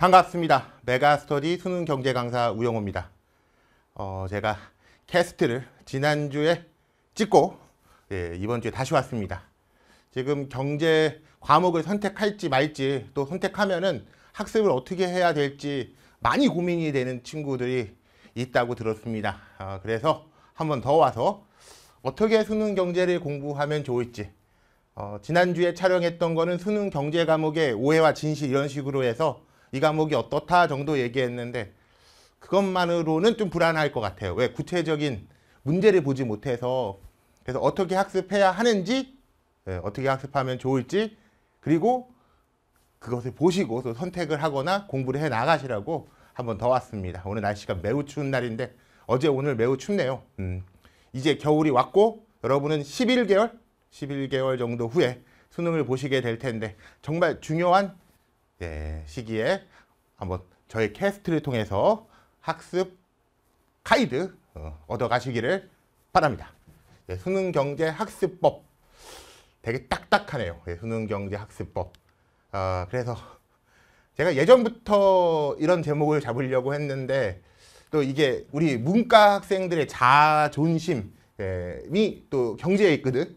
반갑습니다. 메가스터디 수능 경제 강사 우영호입니다. 어, 제가 캐스트를 지난주에 찍고 예, 이번 주에 다시 왔습니다. 지금 경제 과목을 선택할지 말지 또 선택하면은 학습을 어떻게 해야 될지 많이 고민이 되는 친구들이 있다고 들었습니다. 어, 그래서 한번 더 와서 어떻게 수능 경제를 공부하면 좋을지 어, 지난주에 촬영했던 거는 수능 경제 과목의 오해와 진실 이런 식으로 해서 이 과목이 어떻다 정도 얘기했는데 그것만으로는 좀 불안할 것 같아요. 왜 구체적인 문제를 보지 못해서 그래서 어떻게 학습해야 하는지 예, 어떻게 학습하면 좋을지 그리고 그것을 보시고 또 선택을 하거나 공부를 해 나가시라고 한번 더 왔습니다. 오늘 날씨가 매우 추운 날인데 어제 오늘 매우 춥네요. 음, 이제 겨울이 왔고 여러분은 11개월, 11개월 정도 후에 수능을 보시게 될 텐데 정말 중요한 예, 시기에 한번 저희 캐스트를 통해서 학습 가이드 어, 얻어가시기를 바랍니다. 예, 수능경제학습법 되게 딱딱하네요. 예, 수능경제학습법 아, 그래서 제가 예전부터 이런 제목을 잡으려고 했는데 또 이게 우리 문과 학생들의 자존심이 예, 또 경제에 있거든.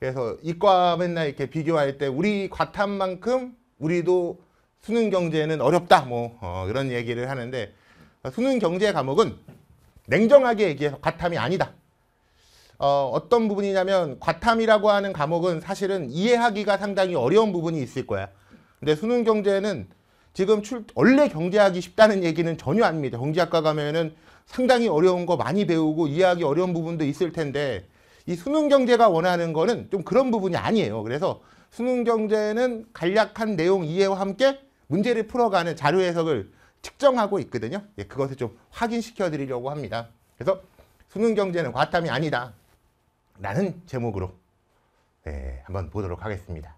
그래서 이과 맨날 이렇게 비교할 때 우리 과탐만큼 우리도 수능 경제는 어렵다 뭐 어, 이런 얘기를 하는데 수능 경제 과목은 냉정하게 얘기해서 과탐이 아니다. 어, 어떤 부분이냐면 과탐이라고 하는 과목은 사실은 이해하기가 상당히 어려운 부분이 있을 거야. 근데 수능 경제는 지금 출, 원래 경제하기 쉽다는 얘기는 전혀 아닙니다. 경제학과 가면은 상당히 어려운 거 많이 배우고 이해하기 어려운 부분도 있을 텐데 이 수능 경제가 원하는 거는 좀 그런 부분이 아니에요. 그래서 수능 경제는 간략한 내용 이해와 함께 문제를 풀어가는 자료 해석을 측정하고 있거든요. 예, 그것을 좀 확인시켜 드리려고 합니다. 그래서 수능 경제는 과탐이 아니다. 라는 제목으로 예, 한번 보도록 하겠습니다.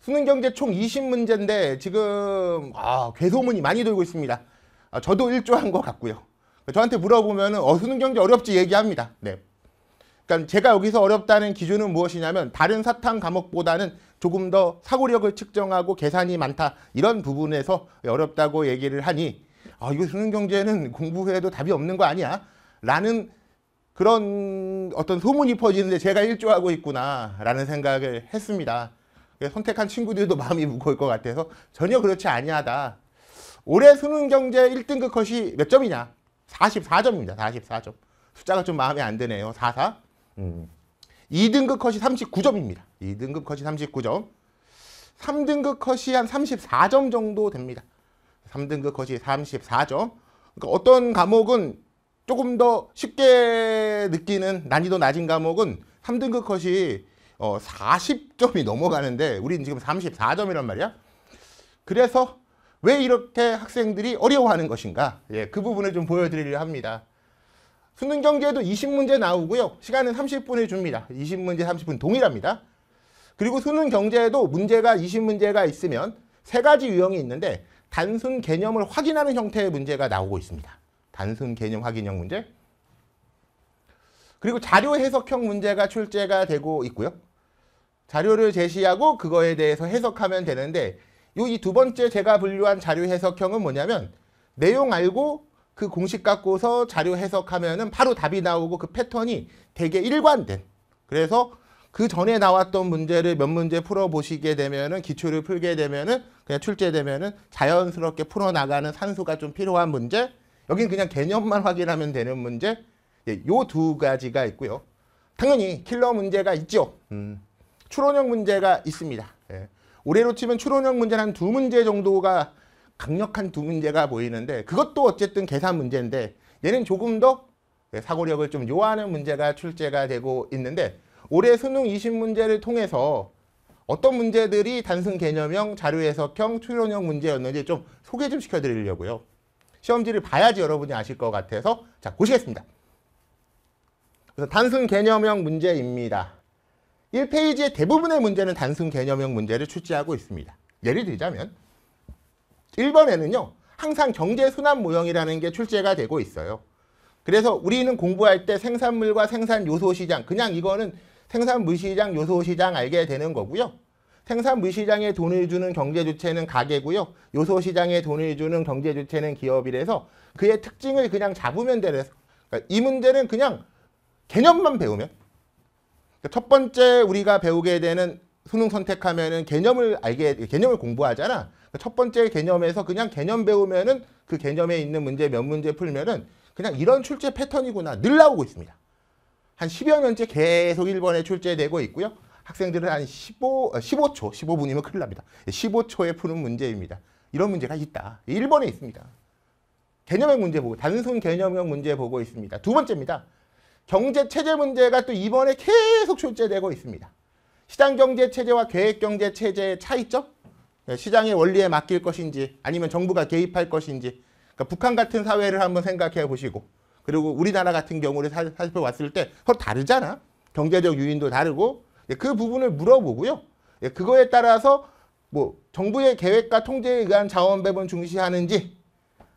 수능 경제 총 20문제인데 지금 아, 괴소문이 많이 돌고 있습니다. 아, 저도 일조한 것 같고요. 저한테 물어보면 어, 수능 경제 어렵지 얘기합니다. 네. 그러니까 제가 여기서 어렵다는 기준은 무엇이냐면 다른 사탐 과목보다는 조금 더 사고력을 측정하고 계산이 많다 이런 부분에서 어렵다고 얘기를 하니 아 이거 수능 경제는 공부해도 답이 없는 거 아니야 라는 그런 어떤 소문이 퍼지는데 제가 일조하고 있구나 라는 생각을 했습니다 선택한 친구들도 마음이 무거울 것 같아서 전혀 그렇지 아니하다 올해 수능 경제 1등급 컷이 몇 점이냐 44점입니다 44점 숫자가 좀 마음에 안 드네요 44 음. 2등급 컷이 39점입니다 2등급 컷이 39점, 3등급 컷이 한 34점 정도 됩니다. 3등급 컷이 34점. 그러니까 어떤 과목은 조금 더 쉽게 느끼는 난이도 낮은 과목은 3등급 컷이 어 40점이 넘어가는데 우리는 지금 34점이란 말이야. 그래서 왜 이렇게 학생들이 어려워하는 것인가? 예, 그 부분을 좀 보여드리려 합니다. 수능 경제도 20문제 나오고요. 시간은 30분을 줍니다. 20문제 30분 동일합니다. 그리고 수능 경제에도 문제가 2 0 문제가 있으면 세 가지 유형이 있는데 단순 개념을 확인하는 형태의 문제가 나오고 있습니다. 단순 개념 확인형 문제. 그리고 자료 해석형 문제가 출제가 되고 있고요. 자료를 제시하고 그거에 대해서 해석하면 되는데 이 두 번째 제가 분류한 자료 해석형은 뭐냐면 내용 알고 그 공식 갖고서 자료 해석하면 바로 답이 나오고 그 패턴이 되게 일관된 그래서 그 전에 나왔던 문제를 몇 문제 풀어보시게 되면은 기초를 풀게 되면은 그냥 출제되면은 자연스럽게 풀어나가는 산수가 좀 필요한 문제 여긴 그냥 개념만 확인하면 되는 문제 이 예, 요두 가지가 있고요. 당연히 킬러 문제가 있죠. 음, 추론형 문제가 있습니다. 예. 올해로 치면 추론형 문제는 한두 문제 정도가 강력한 두 문제가 보이는데 그것도 어쨌든 계산 문제인데 얘는 조금 더 예, 사고력을 좀 요하는 문제가 출제가 되고 있는데 올해 수능 20문제를 통해서 어떤 문제들이 단순 개념형, 자료 해석형, 추론형 문제였는지 좀 소개 좀 시켜드리려고요. 시험지를 봐야지 여러분이 아실 것 같아서 자 보시겠습니다. 그래서 단순 개념형 문제입니다. 1페이지의 대부분의 문제는 단순 개념형 문제를 출제하고 있습니다. 예를 들자면 1번에는요. 항상 경제순환 모형이라는 게 출제가 되고 있어요. 그래서 우리는 공부할 때 생산물과 생산요소시장 그냥 이거는 생산물 시장, 요소 시장 알게 되는 거고요. 생산물 시장에 돈을 주는 경제 주체는 가게고요. 요소 시장에 돈을 주는 경제 주체는 기업이라서 그의 특징을 그냥 잡으면 되는 그러니까 이 문제는 그냥 개념만 배우면 그러니까 첫 번째 우리가 배우게 되는 수능 선택하면은 개념을 알게 개념을 공부하잖아. 그러니까 첫 번째 개념에서 그냥 개념 배우면은 그 개념에 있는 문제 몇 문제 풀면은 그냥 이런 출제 패턴이구나 늘 나오고 있습니다. 한 10여 년째 계속 일본에 출제되고 있고요. 학생들은 한 15, 15초, 15분이면 큰일 납니다. 15초에 푸는 문제입니다. 이런 문제가 있다. 일본에 있습니다. 개념의 문제 보고, 단순 개념형 문제 보고 있습니다. 두 번째입니다. 경제체제 문제가 또 이번에 계속 출제되고 있습니다. 시장경제체제와 계획경제체제의 차이점? 예, 시장의 원리에 맡길 것인지 아니면 정부가 개입할 것인지 그러니까 북한 같은 사회를 한번 생각해 보시고 그리고 우리나라 같은 경우를 살펴봤을 때 서로 다르잖아. 경제적 유인도 다르고 예, 그 부분을 물어보고요. 예, 그거에 따라서 뭐 정부의 계획과 통제에 의한 자원 배분 중시하는지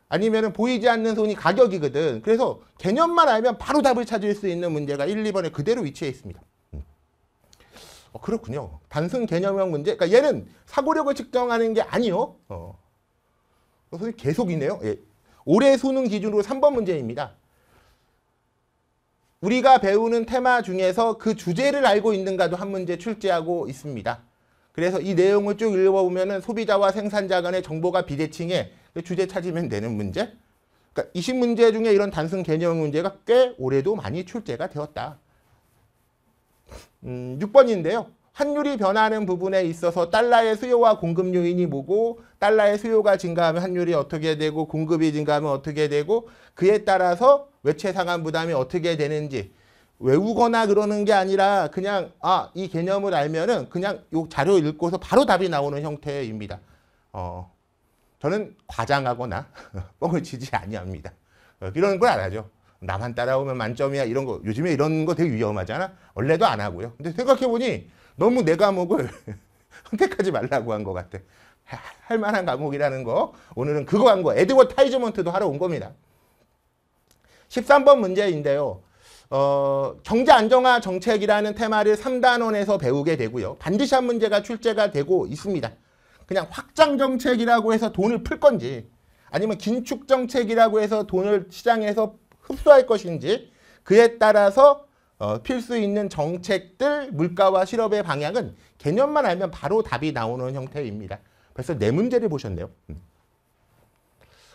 아니면 은 보이지 않는 손이 가격이거든. 그래서 개념만 알면 바로 답을 찾을 수 있는 문제가 1, 2번에 그대로 위치해 있습니다. 음. 어, 그렇군요. 단순 개념형 문제. 그러니까 얘는 사고력을 측정하는 게 아니요. 어. 그 계속이네요. 예. 올해 수능 기준으로 3번 문제입니다. 우리가 배우는 테마 중에서 그 주제를 알고 있는가도 한 문제 출제하고 있습니다. 그래서 이 내용을 쭉 읽어보면 소비자와 생산자 간의 정보가 비대칭해 주제 찾으면 되는 문제 그러니까 20문제 중에 이런 단순 개념 문제가 꽤 올해도 많이 출제가 되었다. 음, 6번인데요. 환율이 변하는 부분에 있어서 달러의 수요와 공급 요인이 뭐고 달러의 수요가 증가하면 환율이 어떻게 되고 공급이 증가하면 어떻게 되고 그에 따라서 외채 상환 부담이 어떻게 되는지 외우거나 그러는 게 아니라 그냥 아 이 개념을 알면은 그냥 요 자료 읽고서 바로 답이 나오는 형태입니다. 어 저는 과장하거나 뻥을 치지 아니합니다. 어, 이런 걸 안 하죠. 나만 따라오면 만점이야 이런 거 요즘에 이런 거 되게 위험하잖아. 원래도 안 하고요. 근데 생각해 보니 너무 내 과목을 선택하지 말라고 한 것 같아. 할 만한 과목이라는 거 오늘은 그거 한 거. 에드워타이즈먼트도 하러 온 겁니다. 13번 문제인데요. 어, 경제 안정화 정책이라는 테마를 3단원에서 배우게 되고요. 반드시 한 문제가 출제가 되고 있습니다. 그냥 확장 정책이라고 해서 돈을 풀 건지 아니면 긴축 정책이라고 해서 돈을 시장에서 흡수할 것인지 그에 따라서 어, 필수 있는 정책들 물가와 실업의 방향은 개념만 알면 바로 답이 나오는 형태입니다. 벌써 네 문제를 보셨네요. 음.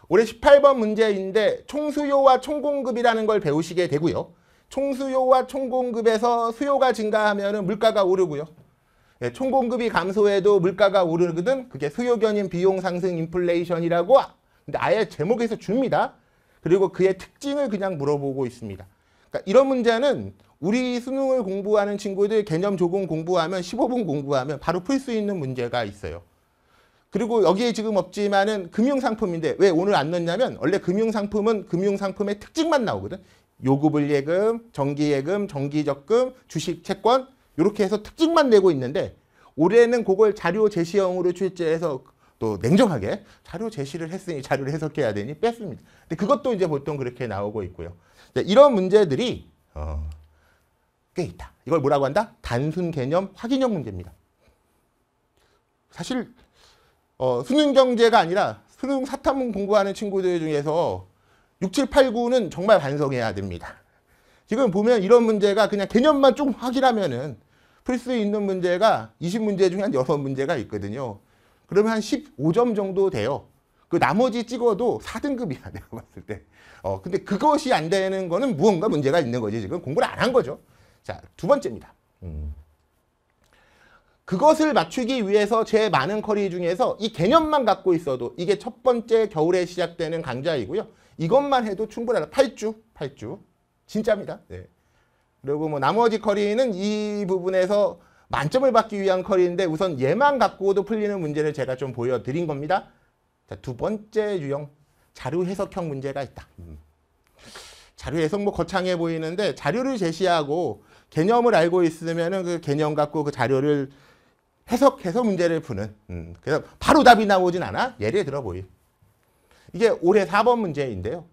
올해 18번 문제인데 총수요와 총공급이라는 걸 배우시게 되고요. 총수요와 총공급에서 수요가 증가하면 물가가 오르고요. 예, 총공급이 감소해도 물가가 오르거든 그게 수요견인 비용 상승 인플레이션이라고 근데 아예 제목에서 줍니다. 그리고 그의 특징을 그냥 물어보고 있습니다. 그러니까 이런 문제는 우리 수능을 공부하는 친구들 개념 조금 공부하면 15분 공부하면 바로 풀 수 있는 문제가 있어요. 그리고 여기에 지금 없지만은 금융상품인데 왜 오늘 안 넣냐면 원래 금융상품은 금융상품의 특징만 나오거든. 요구불예금, 정기예금, 정기적금, 주식, 채권 이렇게 해서 특징만 내고 있는데 올해는 그걸 자료 제시형으로 출제해서 또 냉정하게 자료 제시를 했으니 자료를 해석해야 되니 뺐습니다. 근데 그것도 이제 보통 그렇게 나오고 있고요. 이런 문제들이 어. 꽤 있다. 이걸 뭐라고 한다? 단순 개념 확인형 문제입니다. 사실 어, 수능 경제가 아니라 수능 사탐문 공부하는 친구들 중에서 6, 7, 8, 9는 정말 반성해야 됩니다. 지금 보면 이런 문제가 그냥 개념만 좀 확인하면은 풀 수 있는 문제가 20문제 중에 한 6문제가 있거든요. 그러면 한 15점 정도 돼요. 그 나머지 찍어도 4등급이야, 내가 봤을 때. 어, 근데 그것이 안 되는 거는 무언가 문제가 있는 거지, 지금. 공부를 안 한 거죠. 자, 두 번째입니다. 그것을 맞추기 위해서 제 많은 커리 중에서 이 개념만 갖고 있어도 이게 첫 번째 겨울에 시작되는 강좌이고요. 이것만 해도 충분하다. 8주, 8주. 진짜입니다. 네. 그리고 뭐 나머지 커리는 이 부분에서 만점을 받기 위한 커리인데 우선 얘만 갖고도 풀리는 문제를 제가 좀 보여드린 겁니다. 자, 두 번째 유형, 자료 해석형 문제가 있다. 음. 자료 해석 뭐 거창해 보이는데 자료를 제시하고 개념을 알고 있으면은 그 개념 갖고 그 자료를 해석해서 문제를 푸는. 음, 그래서 바로 답이 나오진 않아. 예를 들어보이. 이게 올해 4번 문제인데요.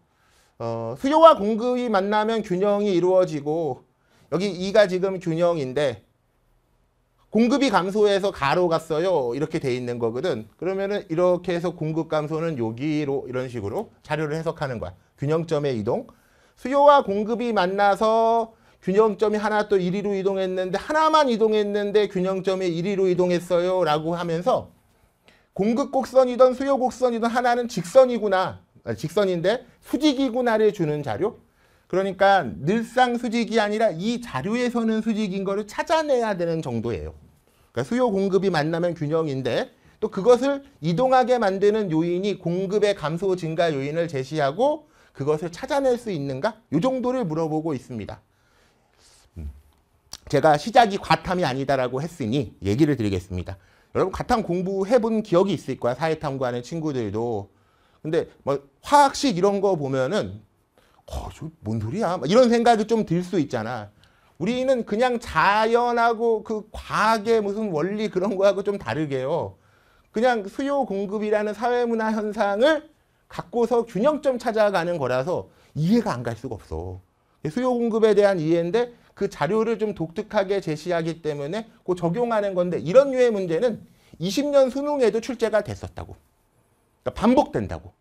어, 수요와 공급이 만나면 균형이 이루어지고 여기 2가 지금 균형인데 공급이 감소해서 가로 갔어요. 이렇게 돼 있는 거거든. 그러면은 이렇게 해서 공급 감소는 여기로 이런 식으로 자료를 해석하는 거야. 균형점의 이동. 수요와 공급이 만나서 균형점이 하나 또 1위로 이동했는데 하나만 이동했는데 균형점이 1위로 이동했어요 라고 하면서 공급 곡선이든 수요 곡선이든 하나는 직선이구나 직선인데 수직이구나를 주는 자료 그러니까 늘상 수직이 아니라 이 자료에서는 수직인 거를 찾아내야 되는 정도예요 그러니까 수요 공급이 만나면 균형인데 또 그것을 이동하게 만드는 요인이 공급의 감소 증가 요인을 제시하고 그것을 찾아낼 수 있는가? 요 정도를 물어보고 있습니다. 제가 시작이 과탐이 아니다라고 했으니 얘기를 드리겠습니다. 여러분 과탐 공부해본 기억이 있을 거야. 사회탐구하는 친구들도. 근데 뭐 화학식 이런 거 보면은 어, 저뭔 소리야? 이런 생각이 좀 들 수 있잖아. 우리는 그냥 자연하고 그 과학의 무슨 원리 그런 거하고 좀 다르게요. 그냥 수요 공급이라는 사회문화 현상을 갖고서 균형점 찾아가는 거라서 이해가 안 갈 수가 없어. 수요 공급에 대한 이해인데 그 자료를 좀 독특하게 제시하기 때문에 그 적용하는 건데 이런 류의 문제는 20년 수능에도 출제가 됐었다고. 그러니까 반복된다고.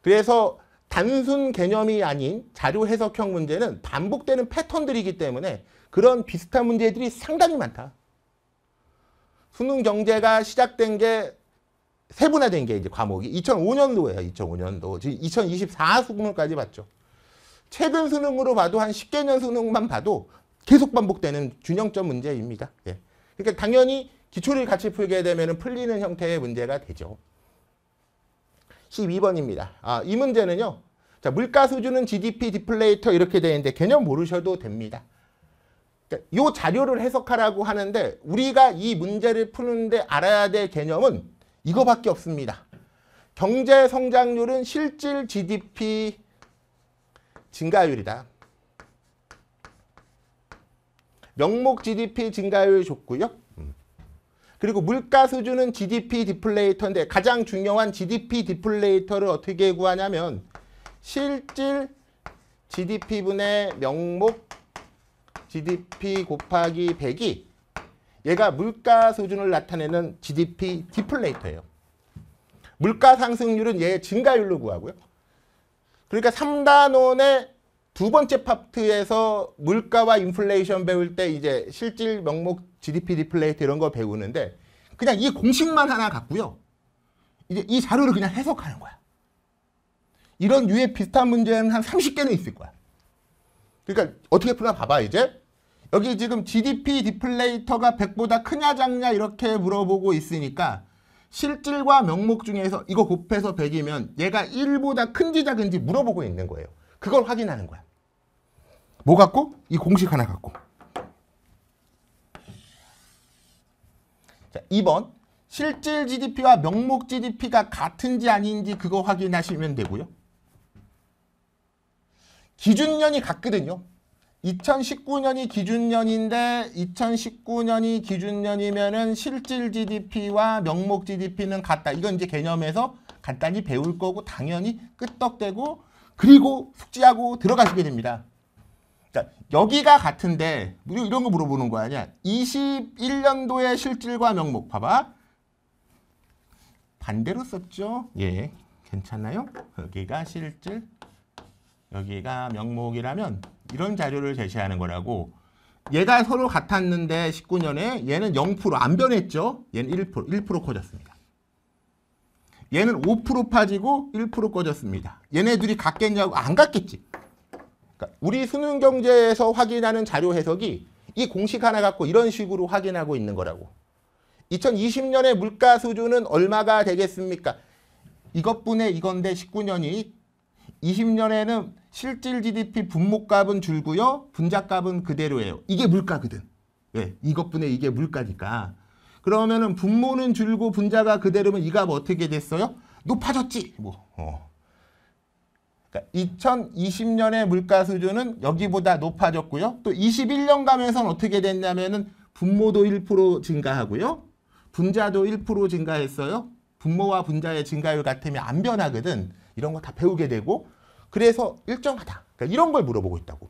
그래서 단순 개념이 아닌 자료 해석형 문제는 반복되는 패턴들이기 때문에 그런 비슷한 문제들이 상당히 많다. 수능 경제가 시작된 게 세분화된 게 이제 과목이 2005년도예요. 2005년도. 지금 2024 수능까지 봤죠. 최근 수능으로 봐도 한 10개 년 수능만 봐도 계속 반복되는 균형점 문제입니다. 예. 그러니까 당연히 기초를 같이 풀게 되면 풀리는 형태의 문제가 되죠. 12번입니다. 아, 이 문제는요. 자, 물가 수준은 GDP 디플레이터 이렇게 되는데 개념 모르셔도 됩니다. 그 자료를 해석하라고 하는데 우리가 이 문제를 푸는데 알아야 될 개념은 이거밖에 없습니다. 경제 성장률은 실질 GDP 증가율이다. 명목 GDP 증가율 좋고요. 음. 그리고 물가 수준은 GDP 디플레이터인데 가장 중요한 GDP 디플레이터를 어떻게 구하냐면 실질 GDP분의 명목 GDP 곱하기 100이 얘가 물가 수준을 나타내는 GDP 디플레이터예요. 물가 상승률은 얘 증가율로 구하고요. 그러니까 3단원의 두 번째 파트에서 물가와 인플레이션 배울 때 이제 실질 명목 GDP 디플레이트 이런 거 배우는데 그냥 이 공식만 하나 갖고요. 이제 이 자료를 그냥 해석하는 거야. 이런 유의 비슷한 문제는 한 30개는 있을 거야. 그러니까 어떻게 풀나 봐봐 이제. 여기 지금 GDP 디플레이터가 100보다 크냐 작냐 이렇게 물어보고 있으니까 실질과 명목 중에서 이거 곱해서 100이면 얘가 1보다 큰지 작은지 물어보고 있는 거예요. 그걸 확인하는 거야. 뭐 갖고? 이 공식 하나 갖고. 자, 2번. 실질 GDP와 명목 GDP가 같은지 아닌지 그거 확인하시면 되고요. 기준년이 같거든요. 2019년이 기준년인데 2019년이 기준년이면은 실질 GDP와 명목 GDP는 같다. 이건 이제 개념에서 간단히 배울 거고 당연히 끄떡대고 그리고 숙지하고 들어가시게 됩니다. 그 여기가 같은데 이런 거 물어보는 거 아니야. 21년도의 실질과 명목 봐봐. 반대로 썼죠? 예, 괜찮나요? 여기가 실질, 여기가 명목이라면 이런 자료를 제시하는 거라고 얘가 서로 같았는데 19년에 얘는 0%안 변했죠? 얘는 1%, 1% 커졌습니다. 얘는 5% 빠지고 1% 꺼졌습니다. 얘네 둘이 같겠냐고 안 같겠지. 그러니까 우리 수능 경제에서 확인하는 자료 해석이 이 공식 하나 갖고 이런 식으로 확인하고 있는 거라고. 2020년의 물가 수준은 얼마가 되겠습니까? 이것뿐의 이건데 19년이 20년에는 실질 GDP 분모값은 줄고요. 분자값은 그대로예요. 이게 물가거든. 왜? 예, 이것뿐에 이게 물가니까. 그러면은 분모는 줄고 분자가 그대로면 이값 뭐 어떻게 됐어요? 높아졌지. 뭐. 어. 2020년의 그러니까 물가 수준은 여기보다 높아졌고요. 또 21년 가면서는 어떻게 됐냐면은 분모도 1% 증가하고요. 분자도 1% 증가했어요. 분모와 분자의 증가율 같으면 안 변하거든. 이런 거 다 배우게 되고 그래서 일정하다. 그러니까 이런 걸 물어보고 있다고.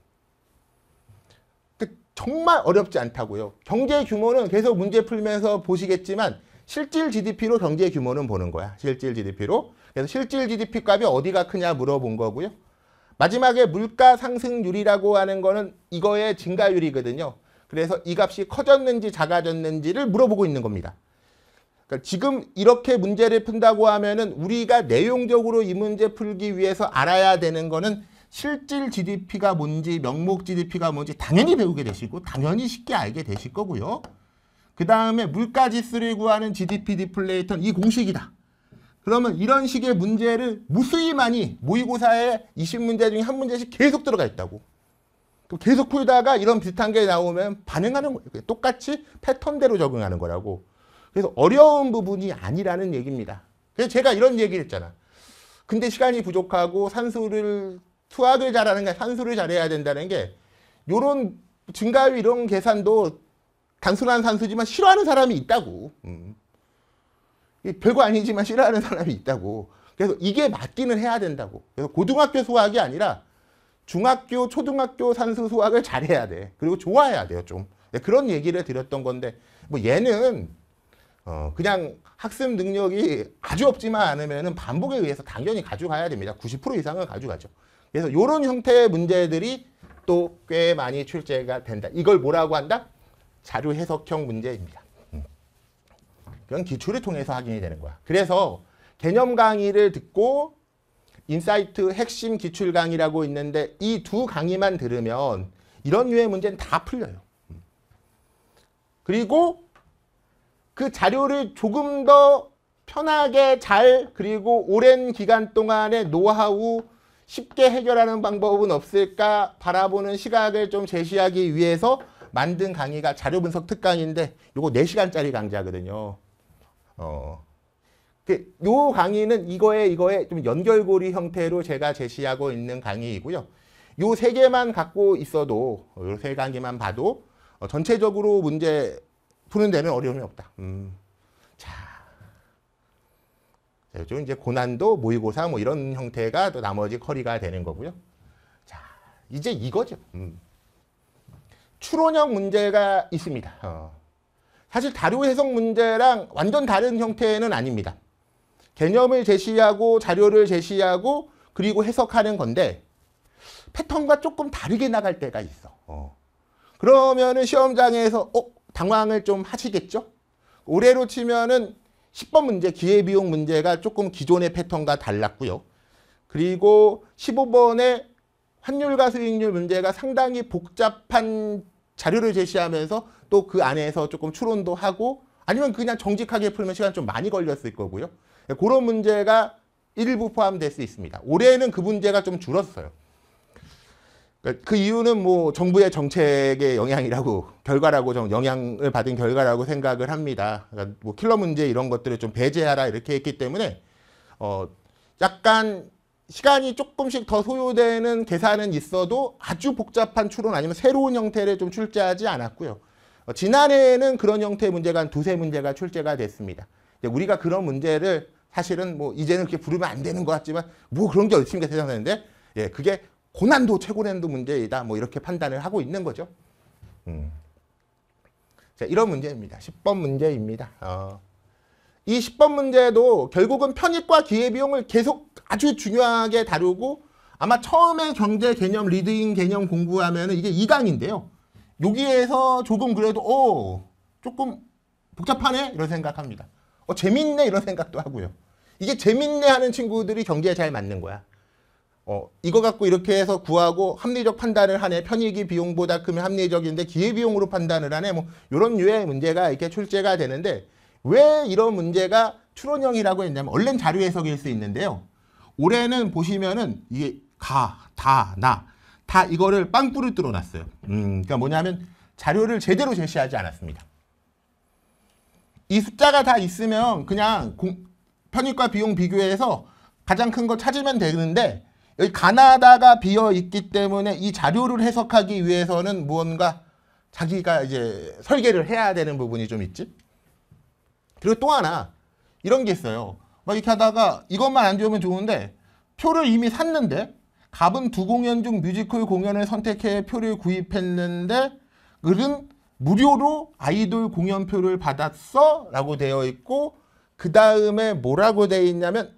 정말 어렵지 않다고요. 경제 규모는 계속 문제 풀면서 보시겠지만 실질 GDP로 경제 규모는 보는 거야. 실질 GDP로. 그래서 실질 GDP 값이 어디가 크냐 물어본 거고요. 마지막에 물가 상승률이라고 하는 거는 이거의 증가율이거든요. 그래서 이 값이 커졌는지 작아졌는지를 물어보고 있는 겁니다. 그러니까 지금 이렇게 문제를 푼다고 하면은 우리가 내용적으로 이 문제 풀기 위해서 알아야 되는 거는 실질 GDP가 뭔지 명목 GDP가 뭔지 당연히 배우게 되시고 당연히 쉽게 알게 되실 거고요. 그 다음에 물가지수를 구하는 GDP 디플레이터는이 공식이다. 그러면 이런 식의 문제를 무수히 많이 모의고사에 20문제 중에 한 문제씩 계속 들어가 있다고. 그 계속 풀다가 이런 비슷한 게 나오면 반응하는 거예요. 똑같이 패턴대로 적응하는 거라고. 그래서 어려운 부분이 아니라는 얘기입니다. 그래서 제가 이런 얘기를 했잖아. 근데 시간이 부족하고 산소를 수학을 잘하는 게 산수를 잘해야 된다는 게 요런 증가율 이런 계산도 단순한 산수지만 싫어하는 사람이 있다고. 음. 별거 아니지만 싫어하는 사람이 있다고. 그래서 이게 맞기는 해야 된다고. 그래서 고등학교 수학이 아니라 중학교, 초등학교 산수 수학을 잘해야 돼. 그리고 좋아해야 돼요, 좀. 네, 그런 얘기를 드렸던 건데 뭐 얘는 어 그냥 학습 능력이 아주 없지만 않으면 반복에 의해서 당연히 가져가야 됩니다. 90% 이상은 가져가죠. 그래서 이런 형태의 문제들이 또 꽤 많이 출제가 된다. 이걸 뭐라고 한다? 자료 해석형 문제입니다. 그건 음. 기출을 통해서 확인이 되는 거야. 그래서 개념 강의를 듣고 인사이트 핵심 기출 강의라고 있는데 이 두 강의만 들으면 이런 유의 문제는 다 풀려요. 음. 그리고 그 자료를 조금 더 편하게 잘 그리고 오랜 기간 동안의 노하우 쉽게 해결하는 방법은 없을까 바라보는 시각을 좀 제시하기 위해서 만든 강의가 자료 분석 특강인데 이거 4시간짜리 강좌거든요. 어. 그, 요 강의는 이거에 이거에 좀 연결고리 형태로 제가 제시하고 있는 강의이고요. 요 세 개만 갖고 있어도 요 세 강의만 봐도 어, 전체적으로 문제 푸는 데는 어려움이 없다. 음. 좀 이제 고난도 모의고사 뭐 이런 형태가 또 나머지 커리가 되는 거고요. 자, 이제 이거죠. 음. 추론형 문제가 있습니다. 어. 사실 다료 해석 문제랑 완전 다른 형태는 아닙니다. 개념을 제시하고 자료를 제시하고 그리고 해석하는 건데 패턴과 조금 다르게 나갈 때가 있어. 어. 그러면은 시험장에서 어, 당황을 좀 하시겠죠? 올해로 치면은 10번 문제 기회비용 문제가 조금 기존의 패턴과 달랐고요. 그리고 15번의 환율과 수익률 문제가 상당히 복잡한 자료를 제시하면서 또 그 안에서 조금 추론도 하고 아니면 그냥 정직하게 풀면 시간 좀 많이 걸렸을 거고요. 그런 문제가 일부 포함될 수 있습니다. 올해는 그 문제가 좀 줄었어요. 그러니까 그 이유는 뭐 정부의 정책의 영향이라고 결과라고 좀 영향을 받은 결과라고 생각을 합니다. 그러니까 뭐 킬러 문제 이런 것들을 좀 배제하라 이렇게 했기 때문에 어 약간 시간이 조금씩 더 소요되는 계산은 있어도 아주 복잡한 추론 아니면 새로운 형태를 좀 출제하지 않았고요. 어 지난해에는 그런 형태의 문제가 한 두세 문제가 출제가 됐습니다. 우리가 그런 문제를 사실은 뭐 이제는 그렇게 부르면 안 되는 것 같지만 뭐 그런 게 어딨습니까 세상에 는데 예, 그게 고난도 최고난도 문제이다. 뭐 이렇게 판단을 하고 있는 거죠. 음. 자, 이런 문제입니다. 10번 문제입니다. 어. 이 10번 문제도 결국은 편입과 기회비용을 계속 아주 중요하게 다루고 아마 처음에 경제 개념, 리드인 개념 공부하면 이게 2강인데요. 여기에서 조금 그래도 어, 조금 복잡하네 이런 생각합니다. 어 재밌네 이런 생각도 하고요. 이게 재밌네 하는 친구들이 경제에 잘 맞는 거야. 어, 이거 갖고 이렇게 해서 구하고 합리적 판단을 하네. 편익이 비용보다 크면 합리적인데 기회비용으로 판단을 하네. 뭐 이런 유의 문제가 이렇게 출제가 되는데 왜 이런 문제가 추론형이라고 했냐면 얼른 자료 해석일 수 있는데요. 올해는 보시면은 이게 가, 다, 나. 다 이거를 빵꾸를 뚫어놨어요. 음, 그러니까 뭐냐면 자료를 제대로 제시하지 않았습니다. 이 숫자가 다 있으면 그냥 공, 편익과 비용 비교해서 가장 큰 거 찾으면 되는데 여기 가나다가 비어 있기 때문에 이 자료를 해석하기 위해서는 무언가 자기가 이제 설계를 해야 되는 부분이 좀 있지. 그리고 또 하나 이런 게 있어요. 막 이렇게 하다가 이것만 안 좋으면 좋은데 표를 이미 샀는데 갑은 두 공연 중 뮤지컬 공연을 선택해 표를 구입했는데 을은 무료로 아이돌 공연표를 받았어 라고 되어 있고 그 다음에 뭐라고 되어 있냐면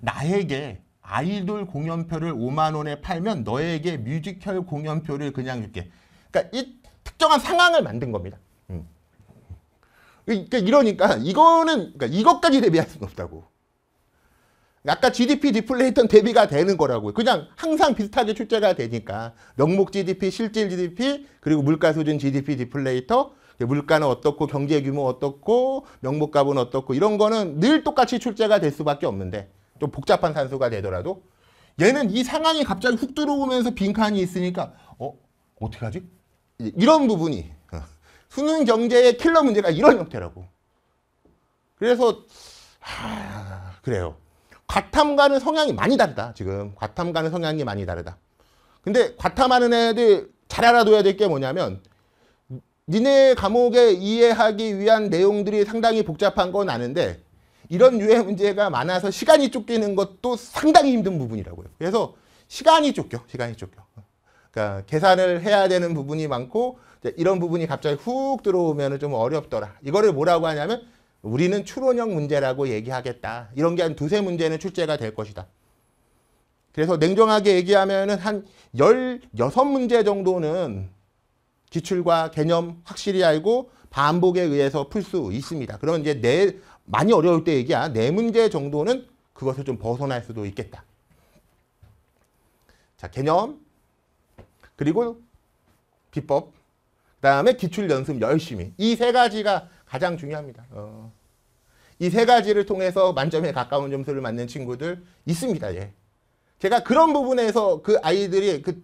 나에게 아이돌 공연표를 5만 원에 팔면 너에게 뮤지컬 공연표를 그냥 줄게. 그러니까 이 특정한 상황을 만든 겁니다. 음. 그러니까 이러니까 이거는 그러니까 이것까지 대비할 수는 없다고. 아까 GDP 디플레이턴 대비가 되는 거라고 요 그냥 항상 비슷하게 출제가 되니까 명목 GDP, 실질 GDP, 그리고 물가 수준 GDP 디플레이터 물가는 어떻고 경제 규모 어떻고 명목 값은 어떻고 이런 거는 늘 똑같이 출제가 될 수밖에 없는데 좀 복잡한 산소가 되더라도 얘는 이 상황이 갑자기 훅 들어오면서 빈칸이 있으니까 어? 어떻게 하지? 이런 부분이 어, 수능 경제의 킬러 문제가 이런 형태라고. 그래서 하, 그래요. 과탐가는 성향이 많이 다르다. 지금 과탐가는 성향이 많이 다르다. 근데 과탐하는 애들 잘 알아둬야 될 게 뭐냐면 니네 감옥에 이해하기 위한 내용들이 상당히 복잡한 건 아는데 이런 유해 문제가 많아서 시간이 쫓기는 것도 상당히 힘든 부분이라고요. 그래서 시간이 쫓겨, 시간이 쫓겨. 그러니까 계산을 해야 되는 부분이 많고 이런 부분이 갑자기 훅 들어오면 좀 어렵더라. 이거를 뭐라고 하냐면 우리는 추론형 문제라고 얘기하겠다. 이런 게 한 두세 문제는 출제가 될 것이다. 그래서 냉정하게 얘기하면 한1 6 문제 정도는 기출과 개념 확실히 알고 반복에 의해서 풀 수 있습니다. 그러면 이제 내 네 많이 어려울 때 얘기야. 네 문제 정도는 그것을 좀 벗어날 수도 있겠다. 자, 개념. 그리고 비법. 그 다음에 기출 연습 열심히. 이 세 가지가 가장 중요합니다. 어. 이세 가지를 통해서 만점에 가까운 점수를 맞는 친구들 있습니다. 예. 제가 그런 부분에서 그 아이들이 그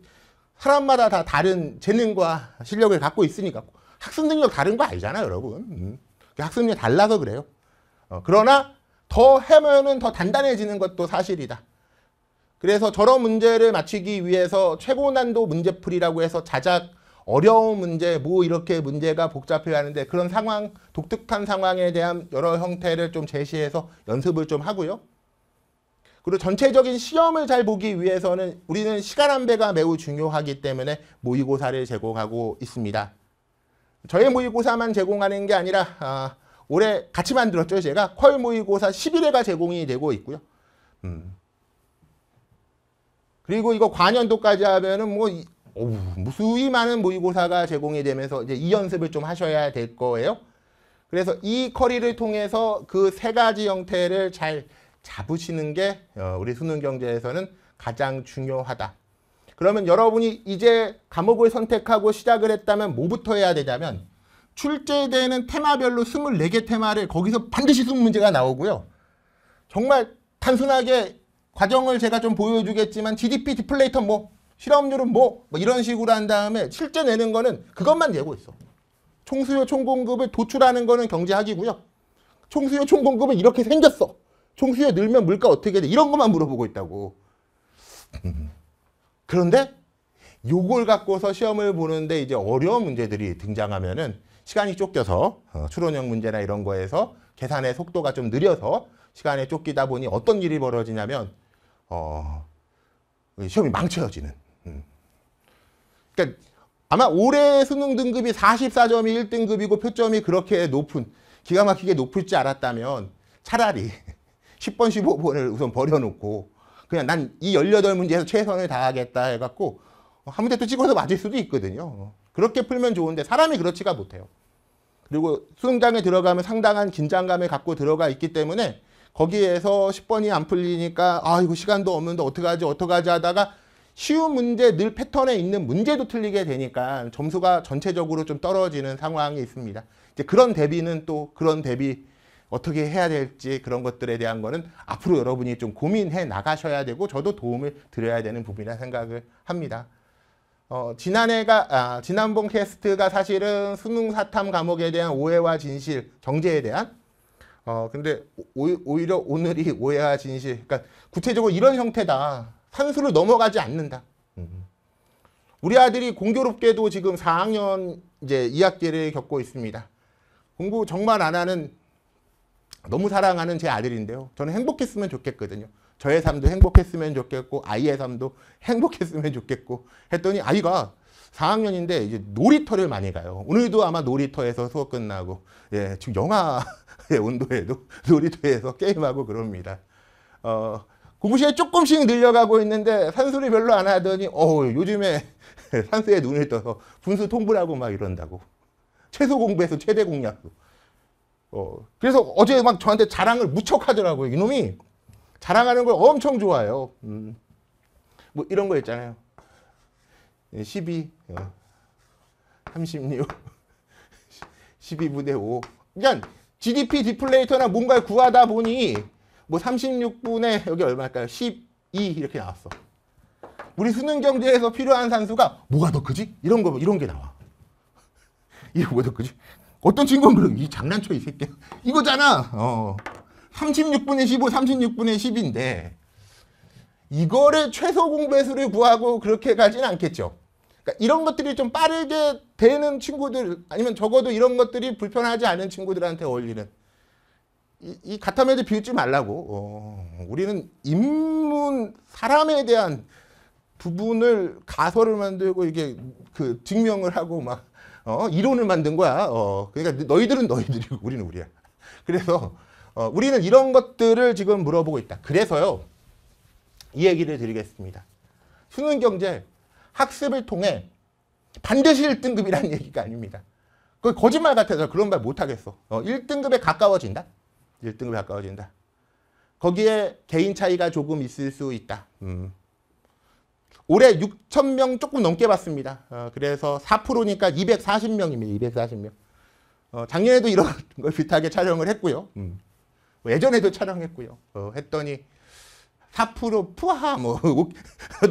사람마다 다 다른 재능과 실력을 갖고 있으니까 학습 능력 다른 거 알잖아요, 여러분. 음. 학습 능력 달라서 그래요. 어, 그러나 더 해면은 더 단단해지는 것도 사실이다. 그래서 저런 문제를 맞추기 위해서 최고난도 문제풀이라고 해서 자작 어려운 문제, 뭐 이렇게 문제가 복잡해 하는데 그런 상황, 독특한 상황에 대한 여러 형태를 좀 제시해서 연습을 좀 하고요. 그리고 전체적인 시험을 잘 보기 위해서는 우리는 시간 안 배가 매우 중요하기 때문에 모의고사를 제공하고 있습니다. 저희 모의고사만 제공하는 게 아니라 아, 올해 같이 만들었죠. 제가 퀄 모의고사 11회가 제공이 되고 있고요. 음. 그리고 이거 과년도까지 하면은 뭐 이, 어우, 무수히 뭐 많은 모의고사가 제공이 되면서 이제 이 연습을 좀 하셔야 될 거예요. 그래서 이 커리를 통해서 그 세 가지 형태를 잘 잡으시는 게 어, 우리 수능 경제에서는 가장 중요하다. 그러면 여러분이 이제 과목을 선택하고 시작을 했다면 뭐부터 해야 되냐면 출제되는 테마별로 24개 테마를 거기서 반드시 20문제가 나오고요. 정말 단순하게 과정을 제가 좀 보여주겠지만 GDP 디플레이터뭐 실업률은 뭐, 뭐 이런 식으로 한 다음에 실제 내는 거는 그것만 내고 있어. 총수요 총공급을 도출하는 거는 경제학이고요. 총수요 총공급은 이렇게 생겼어. 총수요 늘면 물가 어떻게 돼? 이런 것만 물어보고 있다고. 그런데 요걸 갖고서 시험을 보는데 이제 어려운 문제들이 등장하면은 시간이 쫓겨서 어, 추론형 문제나 이런 거에서 계산의 속도가 좀 느려서 시간에 쫓기다 보니 어떤 일이 벌어지냐면 어, 시험이 망쳐지는 음. 그러니까 아마 올해 수능 등급이 44점이 1등급이고 표점이 그렇게 높은 기가 막히게 높을 줄 알았다면 차라리 10번 15번을 우선 버려놓고 그냥 난 이 18문제에서 최선을 다하겠다 해갖고 한 문제 또 찍어서 맞을 수도 있거든요. 그렇게 풀면 좋은데 사람이 그렇지가 못해요. 그리고 수능장에 들어가면 상당한 긴장감을 갖고 들어가 있기 때문에 거기에서 10번이 안 풀리니까 아 이거 시간도 없는데 어떡하지 어떡하지 하다가 쉬운 문제 늘 패턴에 있는 문제도 틀리게 되니까 점수가 전체적으로 좀 떨어지는 상황이 있습니다. 이제 그런 대비는 또 그런 대비 어떻게 해야 될지 그런 것들에 대한 거는 앞으로 여러분이 좀 고민해 나가셔야 되고 저도 도움을 드려야 되는 부분이라 생각을 합니다. 어, 지난해가 아, 지난번 캐스트가 사실은 수능 사탐 과목에 대한 오해와 진실, 정제에 대한 어 근데 오, 히려 오늘이 오해와 진실, 그러니까 구체적으로 이런 형태다. 산수를 넘어가지 않는다. 음. 우리 아들이 공교롭게도 지금 4학년 이제 2학기를 겪고 있습니다. 공부 정말 안 하는 너무 사랑하는 제 아들인데요. 저는 행복했으면 좋겠거든요. 저의 삶도 행복했으면 좋겠고 아이의 삶도 행복했으면 좋겠고 했더니 아이가 4학년인데 이제 놀이터를 많이 가요. 오늘도 아마 놀이터에서 수업 끝나고 예, 지금 영화의 온도에도 놀이터에서 게임하고 그럽니다. 어, 공부 시에 조금씩 늘려가고 있는데 산소를 별로 안 하더니 어 요즘에 산소에 눈을 떠서 분수 통보라고 막 이런다고. 최소 공부에서 최대 공략도. 어, 그래서 어제 막 저한테 자랑을 무척 하더라고요. 이놈이 자랑하는 걸 엄청 좋아해요. 음. 뭐 이런 거 있잖아요. 12, 36, 12분의 5. 그러 GDP 디플레이터나 뭔가를 구하다 보니 뭐 36분의 여기 얼마일까요? 12 이렇게 나왔어. 우리 수능 경제에서 필요한 산수가 뭐가 더 크지? 이런 거 이런 게 나와. 이게 뭐 더 크지? 어떤 친구는 그래. 이 장난쳐 이새끼 이거잖아. 어. 36분의 15, 36분의 10인데 이거를 최소 공배수를 구하고 그렇게 가진 않겠죠. 그러니까 이런 것들이 좀 빠르게 되는 친구들 아니면 적어도 이런 것들이 불편하지 않은 친구들한테 어울리는 이, 이 가타멜도 비웃지 말라고 어, 우리는 인문 사람에 대한 부분을 가설을 만들고 이게 그 증명을 하고 막 어, 이론을 만든 거야. 어, 그러니까 너희들은 너희들이고 우리는 우리야. 그래서 어, 우리는 이런 것들을 지금 물어보고 있다. 그래서요. 이 얘기를 드리겠습니다. 수능 경제 학습을 통해 반드시 1등급이라는 얘기가 아닙니다. 그 거짓말 같아서 그런 말 못하겠어. 어, 1등급에 가까워진다. 1등급에 가까워진다. 거기에 개인 차이가 조금 있을 수 있다. 음. 올해 6천 명 조금 넘게 봤습니다. 어, 그래서 4%니까 240명입니다. 240명. 어, 작년에도 이런 걸 비슷하게 촬영을 했고요. 음. 뭐 예전에도 촬영했고요. 어, 했더니 4% 푸하 뭐도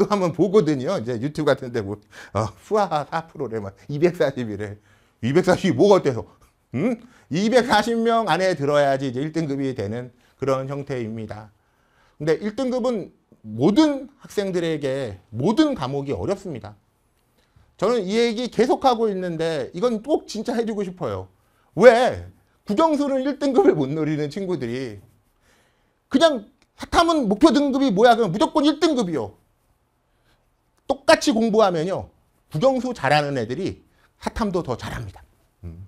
한번 보거든요. 이제 유튜브 같은데 뭐 어, 푸하 4%를 막 241을 2 4 0 뭐가 어서 음? 240명 안에 들어야지 이제 1등급이 되는 그런 형태입니다. 근데 1등급은 모든 학생들에게 모든 과목이 어렵습니다. 저는 이 얘기 계속하고 있는데 이건 꼭 진짜 해주고 싶어요. 왜? 부정수는 1등급을 못 노리는 친구들이 그냥 사탐은 목표 등급이 뭐야 그럼 무조건 1등급이요. 똑같이 공부하면요. 부정수 잘하는 애들이 사탐도 더 잘합니다. 음.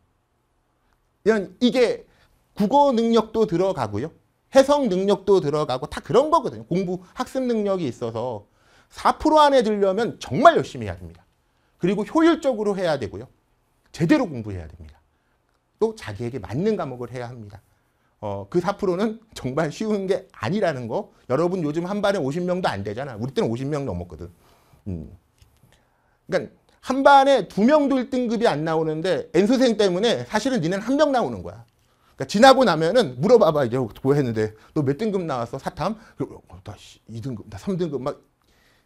이런 이게 국어 능력도 들어가고요. 해석 능력도 들어가고 다 그런 거거든요. 공부 학습 능력이 있어서 4% 안에 들려면 정말 열심히 해야 됩니다. 그리고 효율적으로 해야 되고요. 제대로 공부해야 됩니다. 또 자기에게 맞는 과목을 해야 합니다. 어, 그 4%는 정말 쉬운 게 아니라는 거. 여러분 요즘 한 반에 50명도 안 되잖아. 우리 때는 50명 넘었거든. 음. 그러니까 한 반에 두 명도 1등급이 안 나오는데 N수생 때문에 사실은 니는 한 명 나오는 거야. 그러니까 지나고 나면은 물어봐봐. 이제 뭐 했는데 너 몇 등급 나왔어? 사탐? 그리고 어, 나 2등급, 나 3등급 막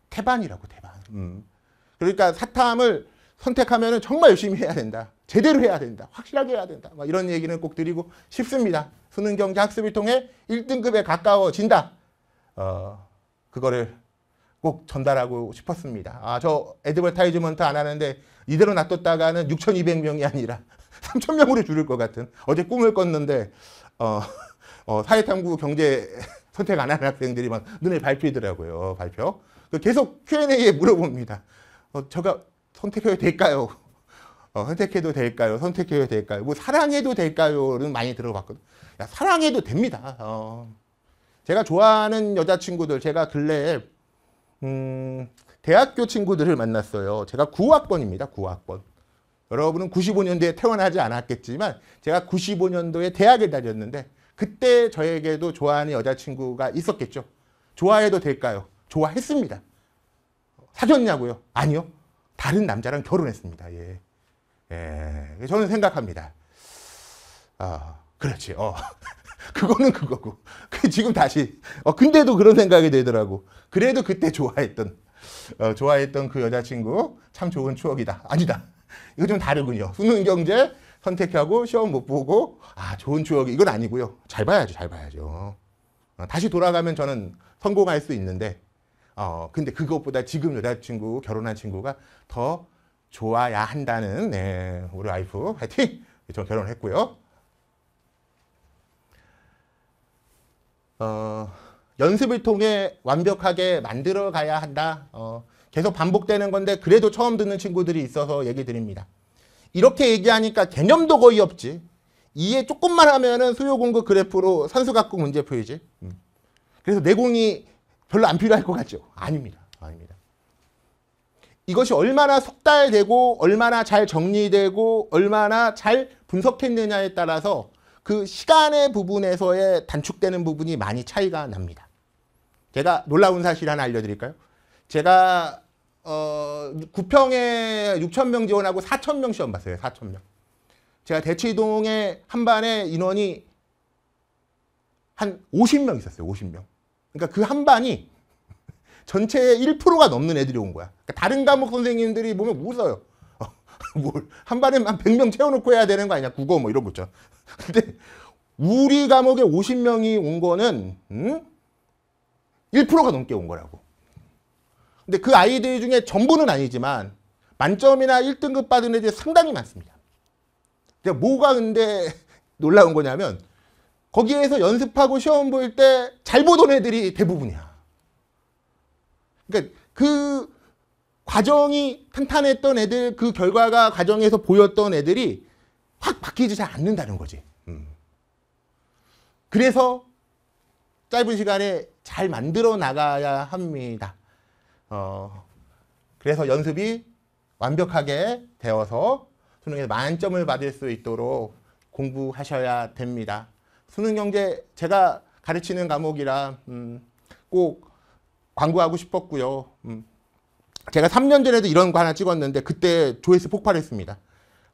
태반이라고 태반. 음. 그러니까 사탐을 선택하면 정말 열심히 해야 된다. 제대로 해야 된다. 확실하게 해야 된다. 이런 얘기는 꼭 드리고 싶습니다. 수능 경제 학습을 통해 1등급에 가까워진다. 어, 그거를 꼭 전달하고 싶었습니다. 아, 저 애드버타이즈먼트 안 하는데 이대로 놔뒀다가는 6,200명이 아니라 3,000명으로 줄을 것 같은 어제 꿈을 꿨는데 어, 어, 사회탐구 경제 선택 안 하는 학생들이 막 눈에 밟히더라고요. 발표. 그 계속 Q&A에 물어봅니다. 어, 제가 선택해도 될까요? 어, 선택해도 될까요? 선택해도 될까요? 뭐 사랑해도 될까요?는 많이 들어봤거든. 야, 사랑해도 됩니다. 어. 제가 좋아하는 여자친구들, 제가 근래 음, 대학교 친구들을 만났어요. 제가 9학번입니다. 9학번. 여러분은 95년도에 태어나지 않았겠지만 제가 95년도에 대학을 다녔는데 그때 저에게도 좋아하는 여자친구가 있었겠죠. 좋아해도 될까요? 좋아했습니다. 사귀었냐고요? 아니요. 다른 남자랑 결혼했습니다. 예. 예. 저는 생각합니다. 아, 그렇지. 어. 그거는 그거고. 그 지금 다시. 어, 근데도 그런 생각이 되더라고 그래도 그때 좋아했던, 어, 좋아했던 그 여자친구 참 좋은 추억이다. 아니다. 이거 좀 다르군요. 수능 경제 선택하고 시험 못 보고 아 좋은 추억이 이건 아니고요. 잘 봐야죠. 잘 봐야죠. 어, 다시 돌아가면 저는 성공할 수 있는데 어, 근데 그것보다 지금 여자친구, 결혼한 친구가 더 좋아야 한다는 네, 우리 와이프 화이팅! 저 결혼했고요. 어, 연습을 통해 완벽하게 만들어 가야 한다. 어, 계속 반복되는 건데 그래도 처음 듣는 친구들이 있어서 얘기 드립니다. 이렇게 얘기하니까 개념도 거의 없지. 이해 조금만 하면은 수요 공급 그래프로 산수각구 문제 풀이지. 음. 그래서 내공이 별로 안 필요할 것 같죠? 아닙니다. 아닙니다. 이것이 얼마나 속달되고 얼마나 잘 정리되고 얼마나 잘 분석했느냐에 따라서 그 시간의 부분에서의 단축되는 부분이 많이 차이가 납니다. 제가 놀라운 사실 하나 알려드릴까요? 제가 어, 구평에 6천명 지원하고 4천명 시험 봤어요. 4천명 제가 대치동에 한반에 인원이 한 50명 있었어요. 50명. 그러니까 그 한 반이 전체의 1%가 넘는 애들이 온 거야. 그러니까 다른 과목 선생님들이 보면 웃어요. 뭘 한 반에 한 100명 채워놓고 해야 되는 거 아니냐. 국어 뭐 이런 거죠. 근데 우리 과목에 50명이 온 거는 음? 1%가 넘게 온 거라고. 근데 그 아이들 중에 전부는 아니지만 만점이나 1등급 받은 애들이 상당히 많습니다. 근데 뭐가 근데 놀라운 거냐면 거기에서 연습하고 시험 볼 때 잘 보던 애들이 대부분이야. 그러니까 그 과정이 탄탄했던 애들, 그 결과가 과정에서 보였던 애들이 확 바뀌지 잘 않는다는 거지. 음. 그래서 짧은 시간에 잘 만들어 나가야 합니다. 어, 그래서 연습이 완벽하게 되어서 수능에 만점을 받을 수 있도록 공부하셔야 됩니다. 수능 경제 제가 가르치는 과목이라 음, 꼭 광고하고 싶었고요. 음, 제가 3년 전에도 이런 거 하나 찍었는데 그때 조회수 폭발했습니다.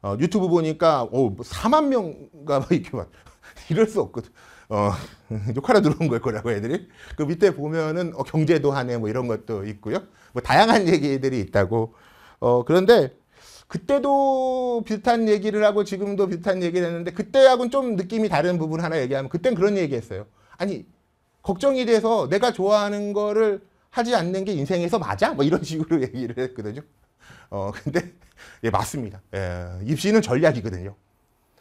어, 유튜브 보니까 오, 어, 4만 뭐 명가 막 이렇게 막 이럴 수 없거든. 어, 욕하러 들어온 걸 거라고 애들이. 그 밑에 보면은 어, 경제도 하네 뭐 이런 것도 있고요. 뭐 다양한 얘기들이 있다고. 어, 그런데 그때도 비슷한 얘기를 하고 지금도 비슷한 얘기를 했는데 그때하고는 좀 느낌이 다른 부분 하나 얘기하면 그땐 그런 얘기했어요. 아니 걱정이 돼서 내가 좋아하는 거를 하지 않는 게 인생에서 맞아? 뭐 이런 식으로 얘기를 했거든요. 어 근데 예 맞습니다. 예, 입시는 전략이거든요.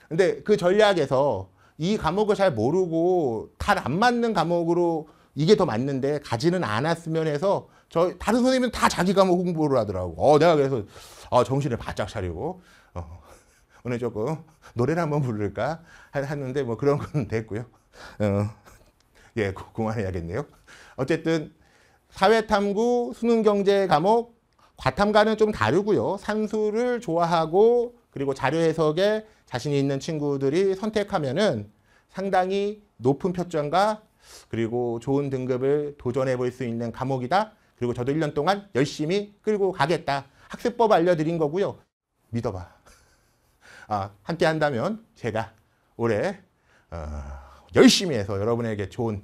근데 그 전략에서 이 과목을 잘 모르고 탈안 맞는 과목으로 이게 더 맞는데 가지는 않았으면 해서 저 다른 선생님은 다 자기 과목 홍보를 하더라고. 어 내가 그래서 어, 정신을 바짝 차리고 어, 오늘 조금 노래를 한번 부를까 했는데 뭐 그런 건 됐고요. 어, 예, 그만해야겠네요. 어쨌든 사회탐구, 수능경제 과목, 과탐과는 좀 다르고요. 산수를 좋아하고 그리고 자료 해석에 자신이 있는 친구들이 선택하면은 상당히 높은 표점과 그리고 좋은 등급을 도전해 볼 수 있는 과목이다. 그리고 저도 1년 동안 열심히 끌고 가겠다. 학습법 알려드린 거고요. 믿어봐. 아, 함께 한다면 제가 올해 어, 열심히 해서 여러분에게 좋은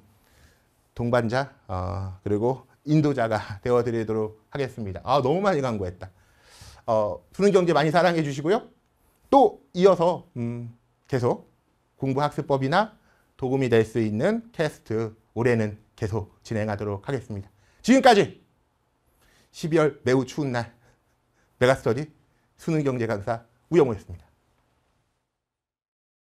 동반자 어, 그리고 인도자가 되어드리도록 하겠습니다. 아 너무 많이 광고했다. 어, 푸른 경제 많이 사랑해 주시고요. 또 이어서 음, 계속 공부학습법이나 도움이 될 수 있는 캐스트 올해는 계속 진행하도록 하겠습니다. 지금까지 12월 매우 추운 날 메가스터디 수능경제강사 우영호였습니다.